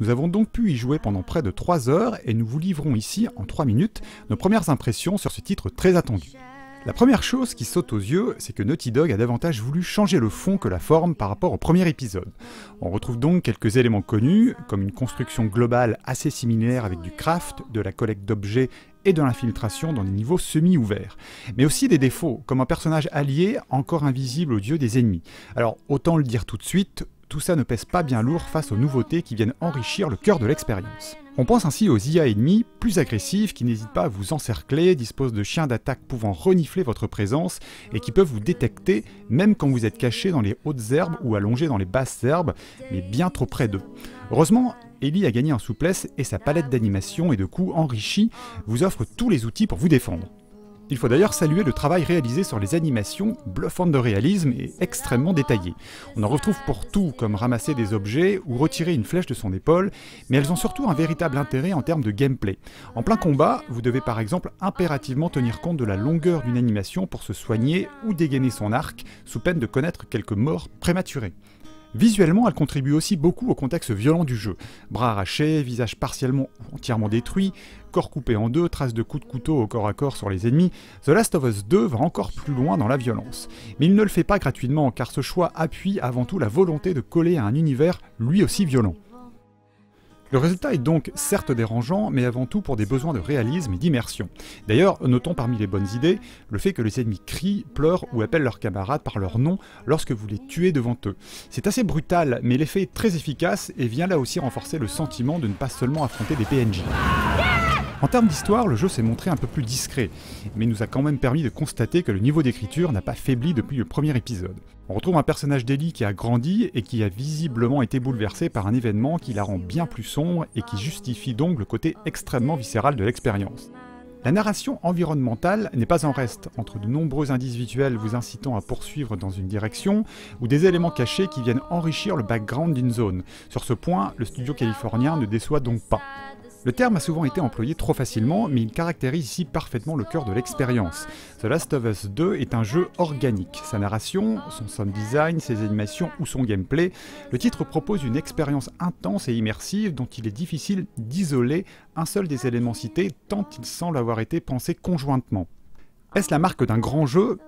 Nous avons donc pu y jouer pendant près de 3 heures et nous vous livrons ici, en 3 minutes, nos premières impressions sur ce titre très attendu. La première chose qui saute aux yeux, c'est que Naughty Dog a davantage voulu changer le fond que la forme par rapport au premier épisode. On retrouve donc quelques éléments connus, comme une construction globale assez similaire avec du craft, de la collecte d'objets et de l'infiltration dans des niveaux semi-ouverts, mais aussi des défauts, comme un personnage allié encore invisible aux yeux des ennemis. Alors autant le dire tout de suite, tout ça ne pèse pas bien lourd face aux nouveautés qui viennent enrichir le cœur de l'expérience. On pense ainsi aux IA ennemis, plus agressifs, qui n'hésitent pas à vous encercler, disposent de chiens d'attaque pouvant renifler votre présence et qui peuvent vous détecter même quand vous êtes caché dans les hautes herbes ou allongé dans les basses herbes, mais bien trop près d'eux. Heureusement, Ellie a gagné en souplesse et sa palette d'animation et de coups enrichie vous offre tous les outils pour vous défendre. Il faut d'ailleurs saluer le travail réalisé sur les animations, bluffant de réalisme et extrêmement détaillé. On en retrouve pour tout, comme ramasser des objets ou retirer une flèche de son épaule, mais elles ont surtout un véritable intérêt en termes de gameplay. En plein combat, vous devez par exemple impérativement tenir compte de la longueur d'une animation pour se soigner ou dégainer son arc, sous peine de connaître quelques morts prématurées. Visuellement, elle contribue aussi beaucoup au contexte violent du jeu. Bras arrachés, visage partiellement ou entièrement détruit, corps coupé en deux, traces de coups de couteau au corps à corps sur les ennemis, The Last of Us 2 va encore plus loin dans la violence. Mais il ne le fait pas gratuitement car ce choix appuie avant tout la volonté de coller à un univers lui aussi violent. Le résultat est donc certes dérangeant, mais avant tout pour des besoins de réalisme et d'immersion. D'ailleurs, notons parmi les bonnes idées le fait que les ennemis crient, pleurent ou appellent leurs camarades par leur nom lorsque vous les tuez devant eux. C'est assez brutal, mais l'effet est très efficace et vient là aussi renforcer le sentiment de ne pas seulement affronter des PNJ. En termes d'histoire, le jeu s'est montré un peu plus discret, mais nous a quand même permis de constater que le niveau d'écriture n'a pas faibli depuis le premier épisode. On retrouve un personnage d'Eli qui a grandi et qui a visiblement été bouleversé par un événement qui la rend bien plus sombre et qui justifie donc le côté extrêmement viscéral de l'expérience. La narration environnementale n'est pas en reste, entre de nombreux indices visuels vous incitant à poursuivre dans une direction, ou des éléments cachés qui viennent enrichir le background d'une zone. Sur ce point, le studio californien ne déçoit donc pas. Le terme a souvent été employé trop facilement, mais il caractérise ici parfaitement le cœur de l'expérience. The Last of Us 2 est un jeu organique. Sa narration, son sound design, ses animations ou son gameplay, le titre propose une expérience intense et immersive dont il est difficile d'isoler un seul des éléments cités tant il semble avoir été pensé conjointement. Est-ce la marque d'un grand jeu